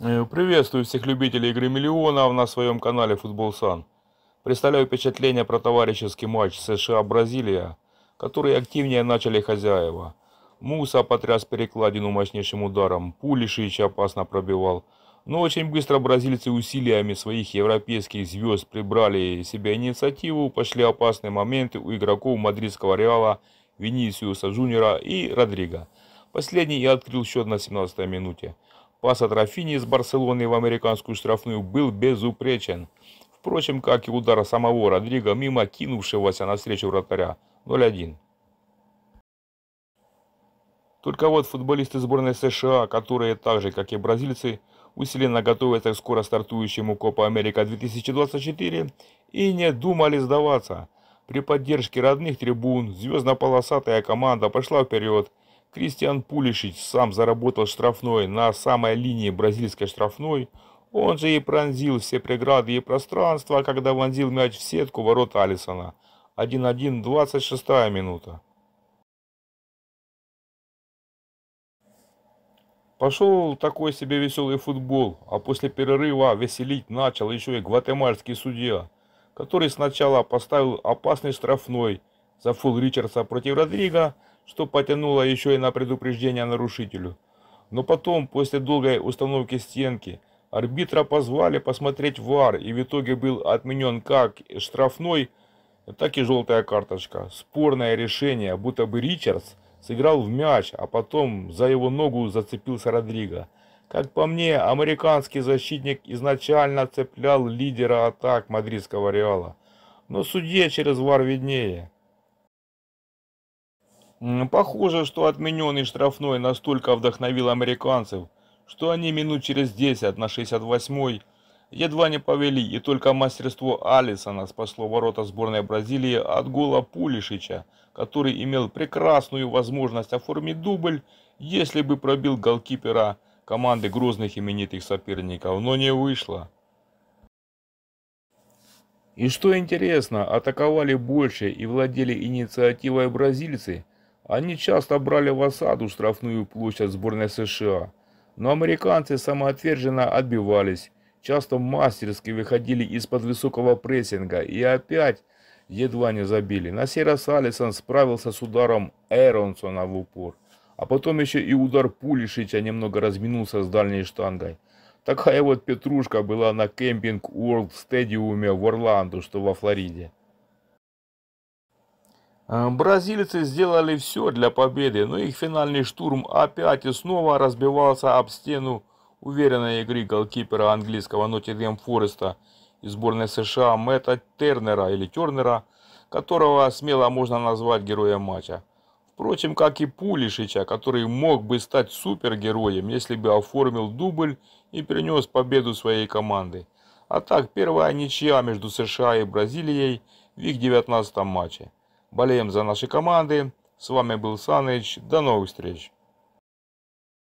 Э, приветствую всех любителей игры миллионов на своем канале Футбол Сан. Представляю впечатление про товарищеский матч США-Бразилия, который активнее начали хозяева. Муса потряс перекладину мощнейшим ударом, Пулишич опасно пробивал. Но очень быстро бразильцы усилиями своих европейских звезд прибрали себе инициативу, пошли опасные моменты у игроков мадридского Реала, Винисиуса Джуниора и Родриго. Последний и открыл счет на 17-й минуте. Пас от Рафини из Барселоны в американскую штрафную был безупречен. Впрочем, как и удар самого Родриго, мимо кинувшегося навстречу вратаря. 0-1. Только вот футболисты сборной США, которые так же, как и бразильцы, усиленно готовятся к скоро стартующему Копа Америка 2024 и не думали сдаваться. При поддержке родных трибун звездно-полосатая команда пошла вперед – Кристиан Пулишич сам заработал штрафной на самой линии бразильской штрафной, он же и пронзил все преграды и пространство, когда вонзил мяч в сетку ворот Алисона. 1-1, 26 минута. Пошел такой себе веселый футбол, а после перерыва веселить начал еще и гватемальский судья, который сначала поставил опасный штрафной за фул Ричардса против Родрига что потянуло еще и на предупреждение нарушителю. Но потом, после долгой установки стенки, арбитра позвали посмотреть ВАР, и в итоге был отменен как штрафной, так и желтая карточка. Спорное решение, будто бы Ричардс сыграл в мяч, а потом за его ногу зацепился Родриго. Как по мне, американский защитник изначально цеплял лидера атак мадридского Реала. Но судье через ВАР виднее. Похоже, что отмененный штрафной настолько вдохновил американцев, что они минут через 10 на 68-й едва не повели, и только мастерство Алисона спасло ворота сборной Бразилии от гола Пулишича, который имел прекрасную возможность оформить дубль, если бы пробил голкипера команды грозных именитых соперников, но не вышло. И что интересно, атаковали больше и владели инициативой бразильцы – они часто брали в осаду штрафную площадь сборной США, но американцы самоотверженно отбивались, часто мастерски выходили из-под высокого прессинга и опять едва не забили. На сей раз Алисон справился с ударом Эронсона в упор, а потом еще и удар Пулишича немного разминулся с дальней штангой. Такая вот петрушка была на кемпинг Уорлд Стадиуме в Орландо, что во Флориде. Э, бразильцы сделали все для победы, но их финальный штурм опять и снова разбивался об стену уверенной игры голкипера английского Ноттингем Фореста и сборной США Мэтта Тернера или Тернера, которого смело можно назвать героем матча. Впрочем, как и Пулишича, который мог бы стать супергероем, если бы оформил дубль и принес победу своей команды. А так, первая ничья между США и Бразилией в их 19 матче. Болеем за наши команды. С вами был Саныч. До новых встреч.